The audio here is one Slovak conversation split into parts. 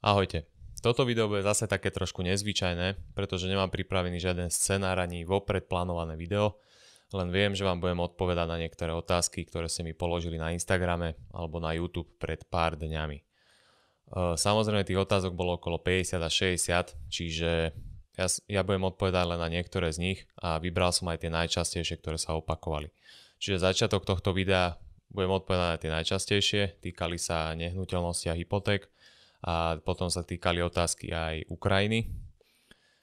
Ahojte. Toto video bude zase také trošku nezvyčajné, pretože nemám pripravený žiaden scenár ani vopred plánované video, len viem, že vám budem odpovedať na niektoré otázky, ktoré ste mi položili na Instagrame alebo na YouTube pred pár dňami. E, samozrejme tých otázok bolo okolo 50 a 60, čiže ja, ja budem odpovedať len na niektoré z nich a vybral som aj tie najčastejšie, ktoré sa opakovali. Čiže začiatok tohto videa budem odpovedať na tie najčastejšie, týkali sa nehnuteľnosti a hypoték, a potom sa týkali otázky aj Ukrajiny.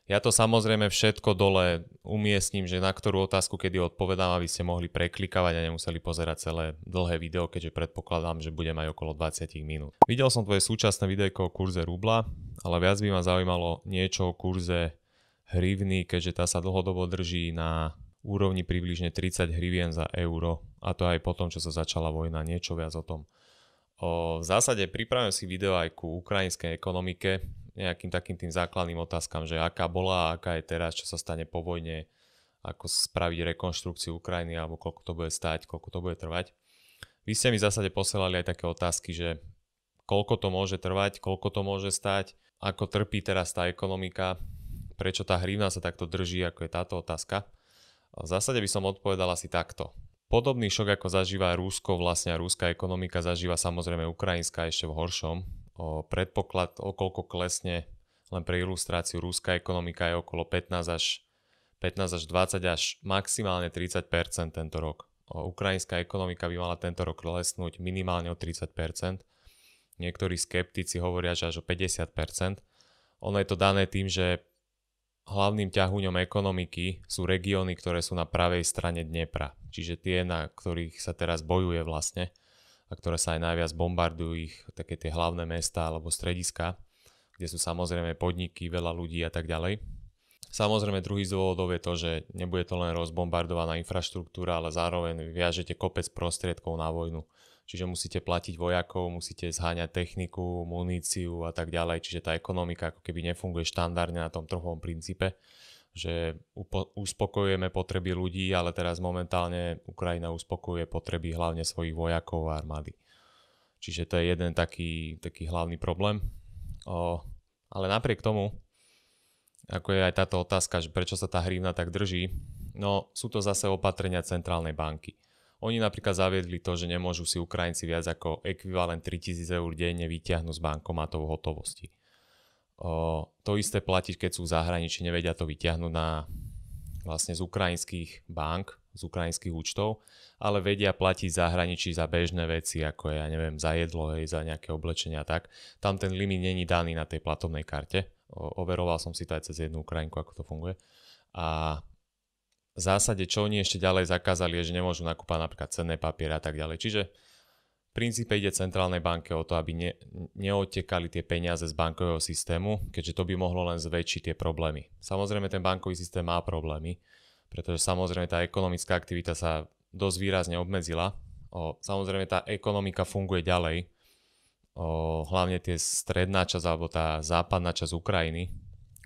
Ja to samozrejme všetko dole umiestním, že na ktorú otázku kedy odpovedám, aby ste mohli preklikávať a nemuseli pozerať celé dlhé video, keďže predpokladám, že budem aj okolo 20 minút. Videl som tvoje súčasné videjko o kurze rubla, ale viac by ma zaujímalo niečo o kurze hrivny, keďže tá sa dlhodobo drží na úrovni približne 30 hrivien za euro, a to aj potom, čo sa začala vojna, niečo viac o tom. O, v zásade pripravím si video aj ku ukrajinskej ekonomike, nejakým takým tým základným otázkam, že aká bola, aká je teraz, čo sa stane po vojne, ako spraviť rekonštrukciu Ukrajiny alebo koľko to bude stať, koľko to bude trvať. Vy ste mi v zásade posielali aj také otázky, že koľko to môže trvať, koľko to môže stať, ako trpí teraz tá ekonomika, prečo tá hrivna sa takto drží, ako je táto otázka. V zásade by som odpovedal asi takto. Podobný šok, ako zažíva Rúsko, vlastne rúská ekonomika zažíva samozrejme ukrajinská ešte v horšom. O predpoklad, okolko klesne, len pre ilustráciu, rúská ekonomika je okolo 15 až, 15 až 20 až maximálne 30 tento rok. O, ukrajinská ekonomika by mala tento rok klesnúť minimálne o 30 Niektorí skeptici hovoria, že až o 50 Ono je to dané tým, že hlavným ťahuňom ekonomiky sú regióny, ktoré sú na pravej strane Dnepra. Čiže tie, na ktorých sa teraz bojuje vlastne a ktoré sa aj najviac bombardujú ich také tie hlavné mesta alebo strediska, kde sú samozrejme podniky, veľa ľudí a tak ďalej. Samozrejme druhý z dôvodov je to, že nebude to len rozbombardovaná infraštruktúra, ale zároveň viažete kopec prostriedkov na vojnu čiže musíte platiť vojakov, musíte zháňať techniku, muníciu a tak ďalej, čiže tá ekonomika ako keby nefunguje štandardne na tom trhovom princípe že upo- uspokojujeme potreby ľudí, ale teraz momentálne Ukrajina uspokojuje potreby hlavne svojich vojakov a armády. Čiže to je jeden taký, taký hlavný problém. O, ale napriek tomu, ako je aj táto otázka, že prečo sa tá hrivna tak drží, no sú to zase opatrenia centrálnej banky. Oni napríklad zaviedli to, že nemôžu si Ukrajinci viac ako ekvivalent 3000 eur denne vyťahnuť z bankomatov hotovosti. O, to isté platí, keď sú v zahraničí, nevedia to vyťahnuť na, vlastne z ukrajinských bank, z ukrajinských účtov, ale vedia platiť v zahraničí za bežné veci, ako je, ja neviem, za jedlo, hej, za nejaké oblečenia a tak. Tam ten limit není daný na tej platobnej karte. O, overoval som si to aj cez jednu Ukrajinku, ako to funguje. A v zásade, čo oni ešte ďalej zakázali, je, že nemôžu nakúpať napríklad cenné papiere a tak ďalej. Čiže v princípe ide centrálnej banke o to, aby ne, neotekali tie peniaze z bankového systému, keďže to by mohlo len zväčšiť tie problémy. Samozrejme, ten bankový systém má problémy, pretože samozrejme tá ekonomická aktivita sa dosť výrazne obmedzila. O, samozrejme, tá ekonomika funguje ďalej, o, hlavne tie stredná časť alebo tá západná časť Ukrajiny,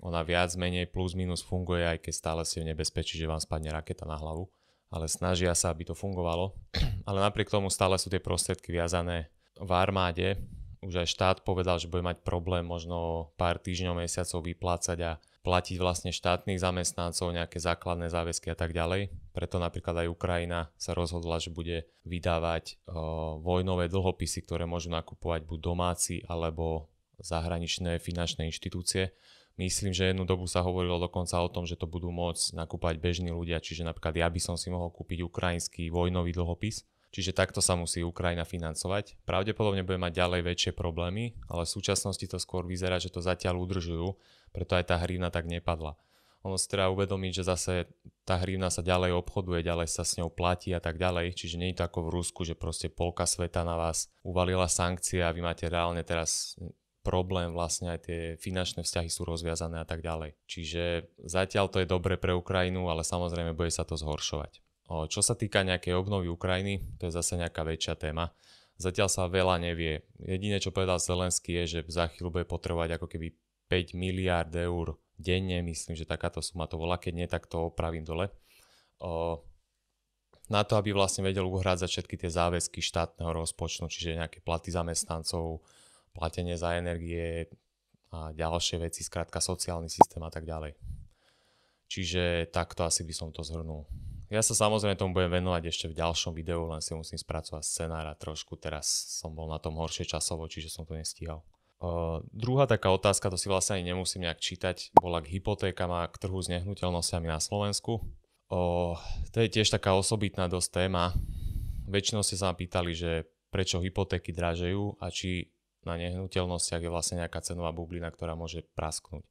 ona viac menej plus minus funguje, aj keď stále si v nebezpečí, že vám spadne raketa na hlavu. Ale snažia sa, aby to fungovalo. Ale napriek tomu stále sú tie prostriedky viazané v armáde. Už aj štát povedal, že bude mať problém možno pár týždňov, mesiacov vyplácať a platiť vlastne štátnych zamestnancov, nejaké základné záväzky a tak ďalej. Preto napríklad aj Ukrajina sa rozhodla, že bude vydávať o, eh, vojnové dlhopisy, ktoré môžu nakupovať buď domáci alebo zahraničné finančné inštitúcie Myslím, že jednu dobu sa hovorilo dokonca o tom, že to budú môcť nakúpať bežní ľudia, čiže napríklad ja by som si mohol kúpiť ukrajinský vojnový dlhopis, čiže takto sa musí Ukrajina financovať. Pravdepodobne bude mať ďalej väčšie problémy, ale v súčasnosti to skôr vyzerá, že to zatiaľ udržujú, preto aj tá hrivna tak nepadla. Ono si treba uvedomiť, že zase tá hrivna sa ďalej obchoduje, ďalej sa s ňou platí a tak ďalej, čiže nie je to ako v Rusku, že proste polka sveta na vás uvalila sankcie a vy máte reálne teraz problém, vlastne aj tie finančné vzťahy sú rozviazané a tak ďalej. Čiže zatiaľ to je dobre pre Ukrajinu, ale samozrejme bude sa to zhoršovať. O, čo sa týka nejakej obnovy Ukrajiny, to je zase nejaká väčšia téma. Zatiaľ sa veľa nevie. Jediné, čo povedal Zelenský, je, že za chvíľu bude potrebovať ako keby 5 miliard eur denne, myslím, že takáto suma to volá, keď nie, tak to opravím dole. O, na to, aby vlastne vedel uhrádzať všetky tie záväzky štátneho rozpočtu, čiže nejaké platy zamestnancov, platenie za energie a ďalšie veci, skrátka sociálny systém a tak ďalej. Čiže takto asi by som to zhrnul. Ja sa samozrejme tomu budem venovať ešte v ďalšom videu, len si musím spracovať scenár a trošku teraz som bol na tom horšie časovo, čiže som to nestíhal. Uh, druhá taká otázka, to si vlastne ani nemusím nejak čítať, bola k hypotékam a k trhu s nehnuteľnosťami na Slovensku. Uh, to je tiež taká osobitná dosť téma. Väčšinou ste sa ma pýtali, že prečo hypotéky dražejú a či na nehnuteľnostiach je vlastne nejaká cenová bublina, ktorá môže prasknúť.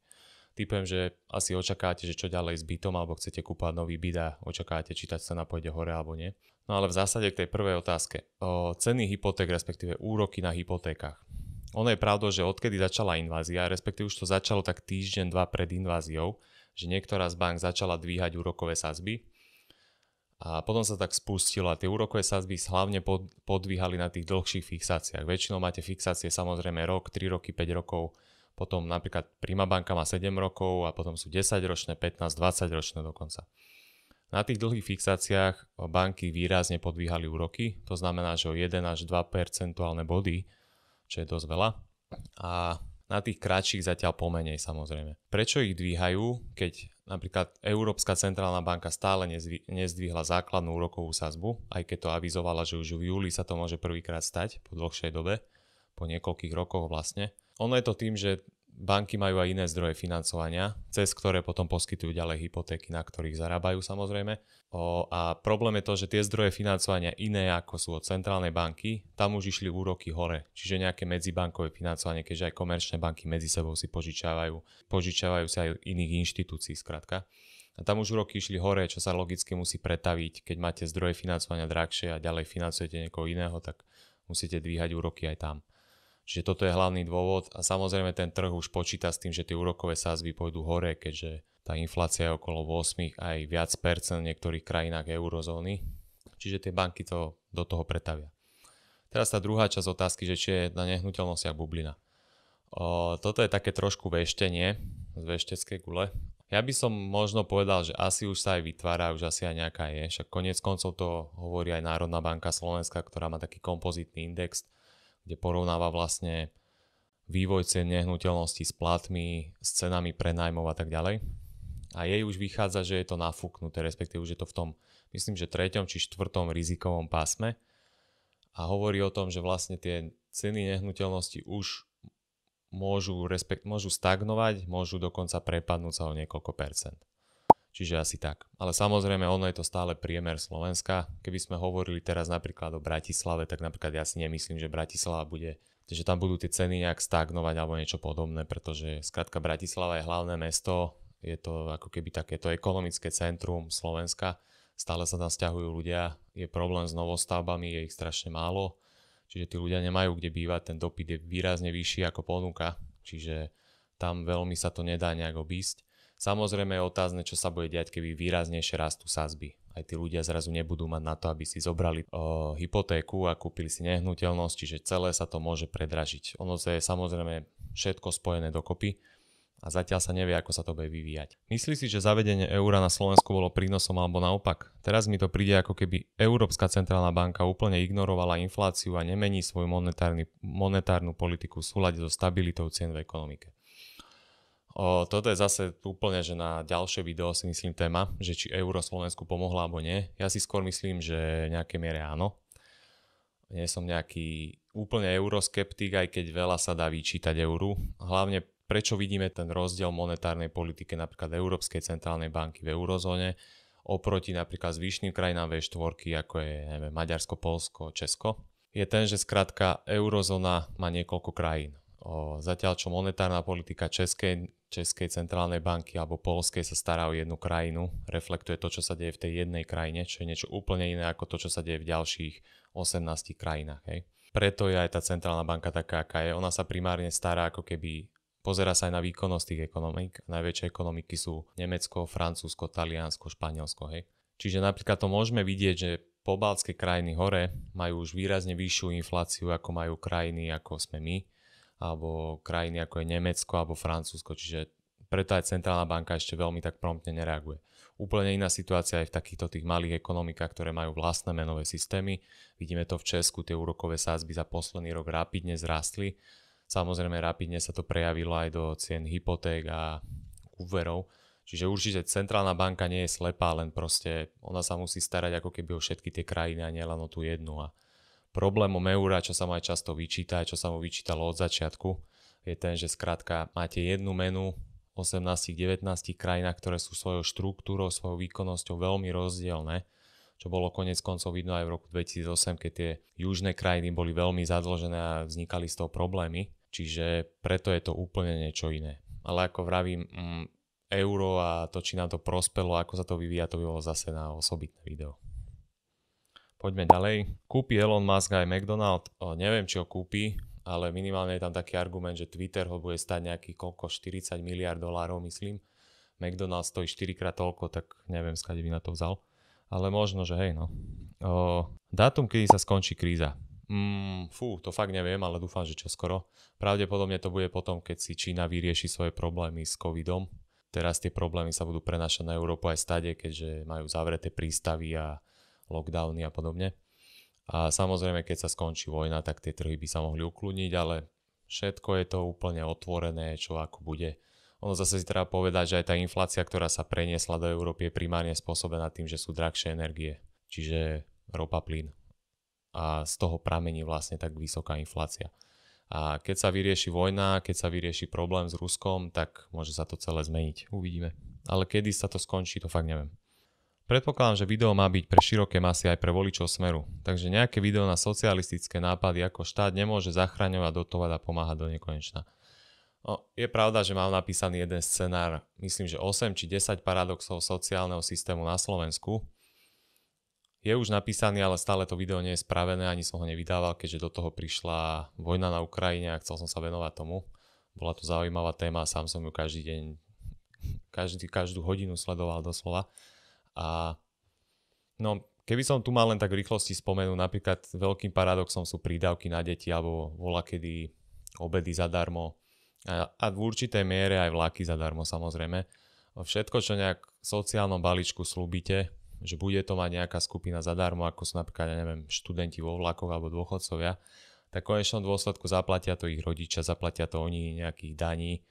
Typujem, že asi očakáte, že čo ďalej s bytom, alebo chcete kúpať nový byt a očakáte, či tá cena pôjde hore alebo nie. No ale v zásade k tej prvej otázke. O ceny hypoték, respektíve úroky na hypotékach. Ono je pravda, že odkedy začala invázia, respektíve už to začalo tak týždeň, dva pred inváziou, že niektorá z bank začala dvíhať úrokové sazby, a potom sa tak spustila, tie úrokové sazby hlavne pod, podvíhali na tých dlhších fixáciách. Väčšinou máte fixácie samozrejme rok, 3 roky, 5 rokov, potom napríklad Prima banka má 7 rokov a potom sú 10 ročné, 15, 20 ročné dokonca. Na tých dlhých fixáciách banky výrazne podvíhali úroky, to znamená, že o 1 až 2 percentuálne body, čo je dosť veľa. A na tých kratších zatiaľ pomenej samozrejme. Prečo ich dvíhajú, keď Napríklad Európska centrálna banka stále nezdvihla základnú úrokovú sazbu, aj keď to avizovala, že už v júli sa to môže prvýkrát stať po dlhšej dobe, po niekoľkých rokoch vlastne. Ono je to tým, že banky majú aj iné zdroje financovania, cez ktoré potom poskytujú ďalej hypotéky, na ktorých zarábajú samozrejme. O, a problém je to, že tie zdroje financovania iné ako sú od centrálnej banky, tam už išli úroky hore, čiže nejaké medzibankové financovanie, keďže aj komerčné banky medzi sebou si požičiavajú, požičiavajú sa aj iných inštitúcií zkrátka. A tam už roky išli hore, čo sa logicky musí pretaviť, keď máte zdroje financovania drahšie a ďalej financujete niekoho iného, tak musíte dvíhať úroky aj tam. Čiže toto je hlavný dôvod a samozrejme ten trh už počíta s tým, že tie úrokové sázby pôjdu hore, keďže tá inflácia je okolo 8 aj viac percent v niektorých krajinách eurozóny. Čiže tie banky to do toho pretavia. Teraz tá druhá časť otázky, že či je na nehnuteľnostiach bublina. O, toto je také trošku veštenie z vešteckej gule. Ja by som možno povedal, že asi už sa aj vytvára, už asi aj nejaká je. Však konec koncov to hovorí aj Národná banka Slovenska, ktorá má taký kompozitný index, kde porovnáva vlastne vývoj cen nehnuteľností s platmi, s cenami prenajmov a tak ďalej. A jej už vychádza, že je to nafúknuté, respektíve už je to v tom, myslím, že treťom či štvrtom rizikovom pásme. A hovorí o tom, že vlastne tie ceny nehnuteľnosti už môžu, respekt, môžu stagnovať, môžu dokonca prepadnúť sa o niekoľko percent. Čiže asi tak. Ale samozrejme, ono je to stále priemer Slovenska. Keby sme hovorili teraz napríklad o Bratislave, tak napríklad ja si nemyslím, že Bratislava bude že tam budú tie ceny nejak stagnovať alebo niečo podobné, pretože skrátka Bratislava je hlavné mesto, je to ako keby takéto ekonomické centrum Slovenska, stále sa tam stiahujú ľudia, je problém s novostavbami, je ich strašne málo, čiže tí ľudia nemajú kde bývať, ten dopyt je výrazne vyšší ako ponuka, čiže tam veľmi sa to nedá nejak obísť. Samozrejme je otázne, čo sa bude diať, keby výraznejšie rastú sázby. Aj tí ľudia zrazu nebudú mať na to, aby si zobrali o, hypotéku a kúpili si nehnuteľnosť, čiže celé sa to môže predražiť. Ono sa je samozrejme všetko spojené dokopy a zatiaľ sa nevie, ako sa to bude vyvíjať. Myslí si, že zavedenie eura na Slovensku bolo prínosom alebo naopak? Teraz mi to príde ako keby Európska centrálna banka úplne ignorovala infláciu a nemení svoju monetárnu politiku v súlade so stabilitou cien v ekonomike. O, toto je zase úplne, že na ďalšie video si myslím téma, že či euro Slovensku pomohla alebo nie. Ja si skôr myslím, že nejaké miere áno. Nie som nejaký úplne euroskeptik, aj keď veľa sa dá vyčítať euru. Hlavne prečo vidíme ten rozdiel monetárnej politike napríklad Európskej centrálnej banky v eurozóne oproti napríklad zvyšným krajinám V4, ako je neviem, Maďarsko, Polsko, Česko, je ten, že skrátka eurozóna má niekoľko krajín. O, zatiaľ čo monetárna politika Českej Českej centrálnej banky alebo Polskej sa stará o jednu krajinu, reflektuje to, čo sa deje v tej jednej krajine, čo je niečo úplne iné ako to, čo sa deje v ďalších 18 krajinách. Hej. Preto je aj tá centrálna banka taká, aká je. Ona sa primárne stará ako keby Pozera sa aj na výkonnosť tých ekonomík. Najväčšie ekonomiky sú Nemecko, Francúzsko, Taliansko, Španielsko. Hej. Čiže napríklad to môžeme vidieť, že pobaltské krajiny hore majú už výrazne vyššiu infláciu, ako majú krajiny, ako sme my alebo krajiny ako je Nemecko alebo Francúzsko, čiže preto aj centrálna banka ešte veľmi tak promptne nereaguje. Úplne iná situácia aj v takýchto tých malých ekonomikách, ktoré majú vlastné menové systémy. Vidíme to v Česku, tie úrokové sázby za posledný rok rapidne zrastli. Samozrejme rapidne sa to prejavilo aj do cien hypoték a úverov. Čiže určite centrálna banka nie je slepá, len proste ona sa musí starať ako keby o všetky tie krajiny a nielen o tú jednu. A Problémom eura, čo sa mu aj často vyčíta, čo sa mu vyčítalo od začiatku, je ten, že skrátka máte jednu menu, 18-19 krajinách, ktoré sú svojou štruktúrou, svojou výkonnosťou veľmi rozdielne, čo bolo konec koncov vidno aj v roku 2008, keď tie južné krajiny boli veľmi zadlžené a vznikali z toho problémy, čiže preto je to úplne niečo iné. Ale ako vravím, mm, euro a to, či nám to prospelo, ako sa to vyvíja, to by bolo zase na osobitné video. Poďme ďalej. Kúpi Elon Musk aj McDonald? O, neviem, či ho kúpi, ale minimálne je tam taký argument, že Twitter ho bude stať nejaký koľko, 40 miliard dolárov, myslím. McDonald stojí 4 krát toľko, tak neviem, skade by na to vzal. Ale možno, že hej, no. O, dátum, kedy sa skončí kríza. Mm, fú, to fakt neviem, ale dúfam, že čo skoro. Pravdepodobne to bude potom, keď si Čína vyrieši svoje problémy s covidom. Teraz tie problémy sa budú prenašať na Európu aj stade, keďže majú zavreté prístavy a lockdowny a podobne. A samozrejme, keď sa skončí vojna, tak tie trhy by sa mohli ukludniť, ale všetko je to úplne otvorené, čo ako bude. Ono zase si treba povedať, že aj tá inflácia, ktorá sa preniesla do Európy, je primárne spôsobená tým, že sú drahšie energie, čiže ropa, plyn. A z toho pramení vlastne tak vysoká inflácia. A keď sa vyrieši vojna, keď sa vyrieši problém s Ruskom, tak môže sa to celé zmeniť. Uvidíme. Ale kedy sa to skončí, to fakt neviem. Predpokladám, že video má byť pre široké masy aj pre voličov Smeru, takže nejaké video na socialistické nápady ako štát nemôže zachraňovať, dotovať a pomáhať do nekonečna. No, je pravda, že mám napísaný jeden scenár, myslím, že 8 či 10 paradoxov sociálneho systému na Slovensku. Je už napísaný, ale stále to video nie je spravené, ani som ho nevydával, keďže do toho prišla vojna na Ukrajine a chcel som sa venovať tomu. Bola to zaujímavá téma a sám som ju každý deň, každý, každú hodinu sledoval doslova. A no, keby som tu mal len tak v rýchlosti spomenúť, napríklad veľkým paradoxom sú prídavky na deti alebo vola kedy obedy zadarmo a, a v určitej miere aj vlaky zadarmo samozrejme. Všetko, čo nejak v sociálnom balíčku slúbite, že bude to mať nejaká skupina zadarmo, ako sú napríklad, ja neviem, študenti vo vlakoch alebo dôchodcovia, tak v konečnom dôsledku zaplatia to ich rodičia, zaplatia to oni nejakých daní,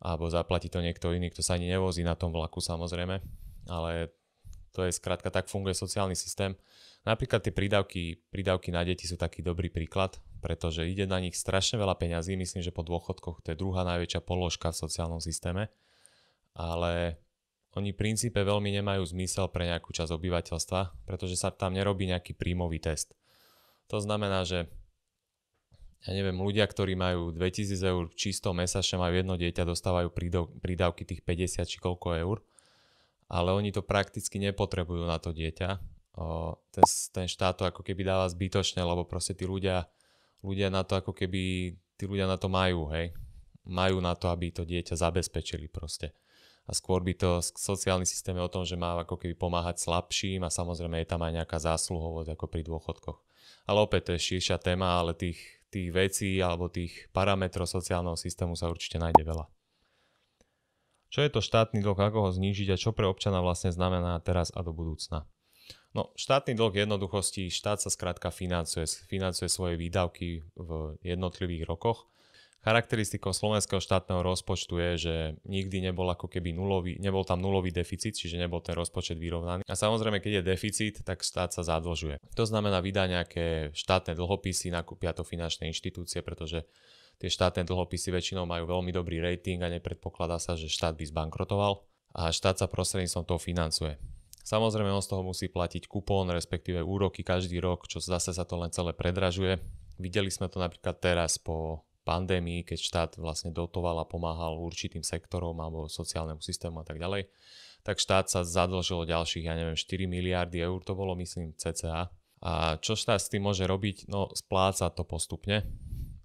alebo zaplatí to niekto iný, kto sa ani nevozí na tom vlaku samozrejme, ale to je skrátka, tak funguje sociálny systém. Napríklad tie prídavky, prídavky na deti sú taký dobrý príklad, pretože ide na nich strašne veľa peňazí. Myslím, že po dôchodkoch to je druhá najväčšia položka v sociálnom systéme. Ale oni v princípe veľmi nemajú zmysel pre nejakú časť obyvateľstva, pretože sa tam nerobí nejaký príjmový test. To znamená, že ja neviem, ľudia, ktorí majú 2000 eur čisto mesačne, majú jedno dieťa, dostávajú prídavky tých 50 či koľko eur ale oni to prakticky nepotrebujú na to dieťa. O, ten, ten štát to ako keby dáva zbytočne, lebo proste tí ľudia, ľudia na to ako keby, tí ľudia na to majú, hej. Majú na to, aby to dieťa zabezpečili proste. A skôr by to sociálny systém je o tom, že má ako keby pomáhať slabším a samozrejme je tam aj nejaká zásluhovosť ako pri dôchodkoch. Ale opäť to je širšia téma, ale tých, tých vecí alebo tých parametrov sociálneho systému sa určite nájde veľa. Čo je to štátny dlh, ako ho znížiť a čo pre občana vlastne znamená teraz a do budúcna? No, štátny dlh jednoduchosti, štát sa skrátka financuje, financuje svoje výdavky v jednotlivých rokoch. Charakteristikou slovenského štátneho rozpočtu je, že nikdy nebol ako keby nulový, nebol tam nulový deficit, čiže nebol ten rozpočet vyrovnaný. A samozrejme, keď je deficit, tak štát sa zadlžuje. To znamená, vydá nejaké štátne dlhopisy, nakúpia to finančné inštitúcie, pretože Tie štátne dlhopisy väčšinou majú veľmi dobrý rating a nepredpokladá sa, že štát by zbankrotoval a štát sa prostredníctvom toho financuje. Samozrejme, on z toho musí platiť kupón, respektíve úroky každý rok, čo zase sa to len celé predražuje. Videli sme to napríklad teraz po pandémii, keď štát vlastne dotoval a pomáhal určitým sektorom alebo sociálnemu systému a tak ďalej, tak štát sa zadlžilo ďalších, ja neviem, 4 miliardy eur, to bolo myslím CCA. A čo štát s tým môže robiť? No spláca to postupne,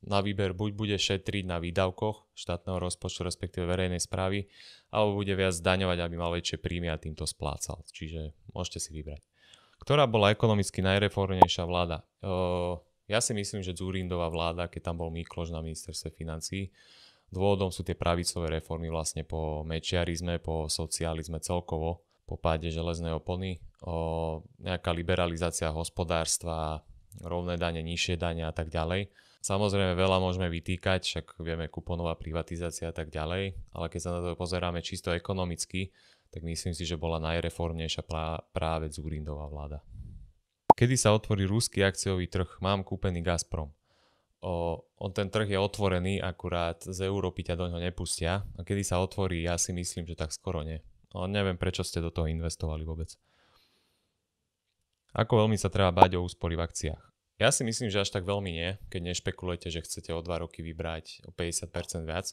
na výber buď bude šetriť na výdavkoch štátneho rozpočtu, respektíve verejnej správy, alebo bude viac zdaňovať, aby mal väčšie príjmy a týmto splácal. Čiže môžete si vybrať. Ktorá bola ekonomicky najreformnejšia vláda? Uh, ja si myslím, že Zurindová vláda, keď tam bol Mikloš na ministerstve financí, dôvodom sú tie pravicové reformy vlastne po mečiarizme, po socializme celkovo, po páde železnej opony, o, nejaká liberalizácia hospodárstva, rovné dane, nižšie dane a tak ďalej. Samozrejme veľa môžeme vytýkať, však vieme kuponová privatizácia a tak ďalej, ale keď sa na to pozeráme čisto ekonomicky, tak myslím si, že bola najreformnejšia práve Zurindová vláda. Kedy sa otvorí ruský akciový trh? Mám kúpený Gazprom. O, on ten trh je otvorený, akurát z Európy ťa do ňoho nepustia. A kedy sa otvorí, ja si myslím, že tak skoro nie. O, no, neviem, prečo ste do toho investovali vôbec. Ako veľmi sa treba báť o úspory v akciách? Ja si myslím, že až tak veľmi nie, keď nešpekulujete, že chcete o 2 roky vybrať o 50% viac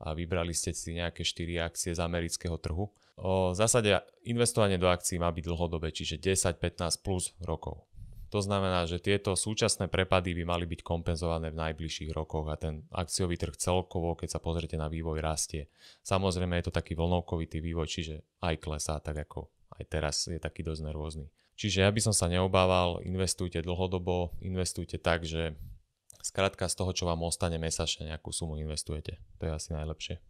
a vybrali ste si nejaké 4 akcie z amerického trhu. O zásade investovanie do akcií má byť dlhodobé, čiže 10-15 plus rokov. To znamená, že tieto súčasné prepady by mali byť kompenzované v najbližších rokoch a ten akciový trh celkovo, keď sa pozrite na vývoj, rastie. Samozrejme je to taký vlnovkovitý vývoj, čiže aj klesá, tak ako aj teraz je taký dosť nervózny. Čiže ja by som sa neobával, investujte dlhodobo, investujte tak, že zkrátka z toho, čo vám ostane mesačne, nejakú sumu investujete. To je asi najlepšie.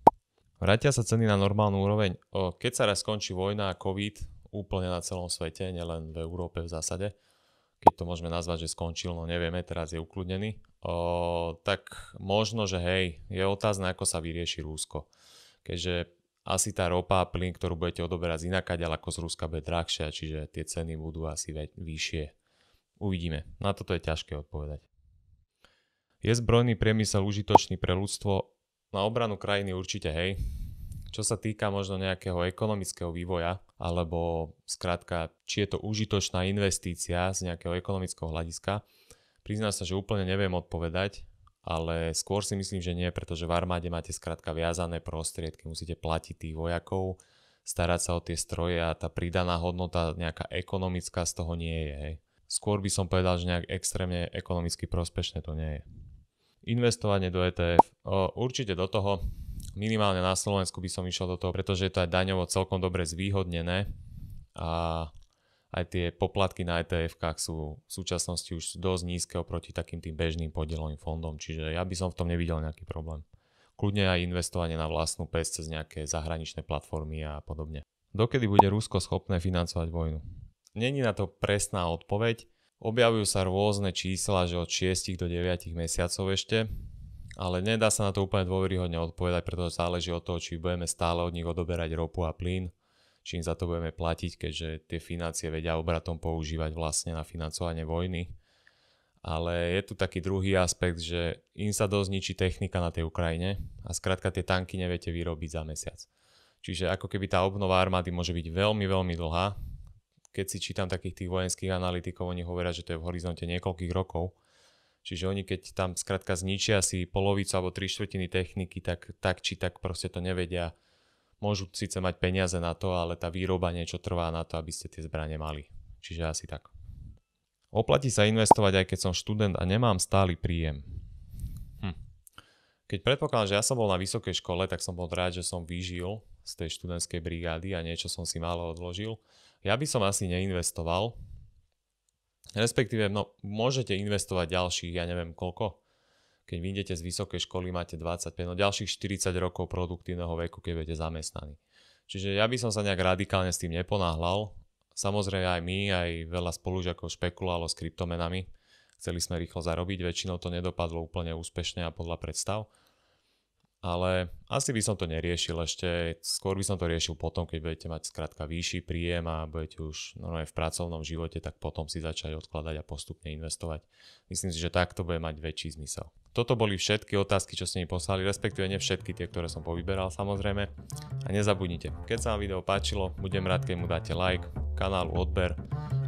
Vrátia sa ceny na normálnu úroveň. keď sa raz skončí vojna a COVID úplne na celom svete, nielen v Európe v zásade, keď to môžeme nazvať, že skončil, no nevieme, teraz je ukludnený, o, tak možno, že hej, je otázne, ako sa vyrieši Rúsko. Keďže asi tá ropa a plyn, ktorú budete odoberať z inakáď, ale ako z Ruska bude drahšia, čiže tie ceny budú asi vyššie. Uvidíme. Na toto je ťažké odpovedať. Je zbrojný priemysel užitočný pre ľudstvo? Na obranu krajiny určite hej. Čo sa týka možno nejakého ekonomického vývoja, alebo skrátka, či je to užitočná investícia z nejakého ekonomického hľadiska, priznám sa, že úplne neviem odpovedať, ale skôr si myslím, že nie, pretože v armáde máte skrátka viazané prostriedky, musíte platiť tých vojakov, starať sa o tie stroje a tá pridaná hodnota nejaká ekonomická z toho nie je. Hej. Skôr by som povedal, že nejak extrémne ekonomicky prospešné to nie je. Investovanie do ETF. O, určite do toho, minimálne na Slovensku by som išiel do toho, pretože je to aj daňovo celkom dobre zvýhodnené a aj tie poplatky na etf sú v súčasnosti už dosť nízke oproti takým tým bežným podielovým fondom, čiže ja by som v tom nevidel nejaký problém. Kľudne aj investovanie na vlastnú pes cez nejaké zahraničné platformy a podobne. Dokedy bude Rusko schopné financovať vojnu? Není na to presná odpoveď. Objavujú sa rôzne čísla, že od 6 do 9 mesiacov ešte, ale nedá sa na to úplne dôveryhodne odpovedať, pretože záleží od toho, či budeme stále od nich odoberať ropu a plyn, čím za to budeme platiť, keďže tie financie vedia obratom používať vlastne na financovanie vojny. Ale je tu taký druhý aspekt, že im sa ničí technika na tej Ukrajine a skrátka tie tanky neviete vyrobiť za mesiac. Čiže ako keby tá obnova armády môže byť veľmi, veľmi dlhá. Keď si čítam takých tých vojenských analytikov, oni hovoria, že to je v horizonte niekoľkých rokov. Čiže oni keď tam skrátka zničia si polovicu alebo tri štvrtiny techniky, tak, tak či tak proste to nevedia môžu síce mať peniaze na to, ale tá výroba niečo trvá na to, aby ste tie zbranie mali. Čiže asi tak. Oplatí sa investovať, aj keď som študent a nemám stály príjem. Hm. Keď predpokladám, že ja som bol na vysokej škole, tak som bol rád, že som vyžil z tej študentskej brigády a niečo som si málo odložil. Ja by som asi neinvestoval. Respektíve, no, môžete investovať ďalších, ja neviem koľko, keď vyjdete z vysokej školy, máte 25, no ďalších 40 rokov produktívneho veku, keď budete zamestnaní. Čiže ja by som sa nejak radikálne s tým neponáhľal. Samozrejme aj my, aj veľa spolužiakov špekulálo s kryptomenami. Chceli sme rýchlo zarobiť, väčšinou to nedopadlo úplne úspešne a podľa predstav. Ale asi by som to neriešil ešte, skôr by som to riešil potom, keď budete mať skrátka vyšší príjem a budete už normálne v pracovnom živote, tak potom si začať odkladať a postupne investovať. Myslím si, že takto bude mať väčší zmysel. Toto boli všetky otázky, čo ste mi poslali, respektíve ne všetky tie, ktoré som povyberal samozrejme. A nezabudnite, keď sa vám video páčilo, budem rád, keď mu dáte like, kanálu odber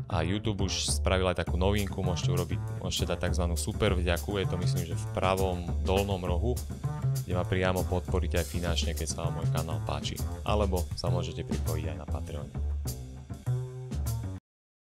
a YouTube už spravila aj takú novinku, môžete urobiť, môžete dať tzv. super vďaku, je to myslím, že v pravom dolnom rohu, kde ma priamo podporíte aj finančne, keď sa vám môj kanál páči. Alebo sa môžete pripojiť aj na Patreon.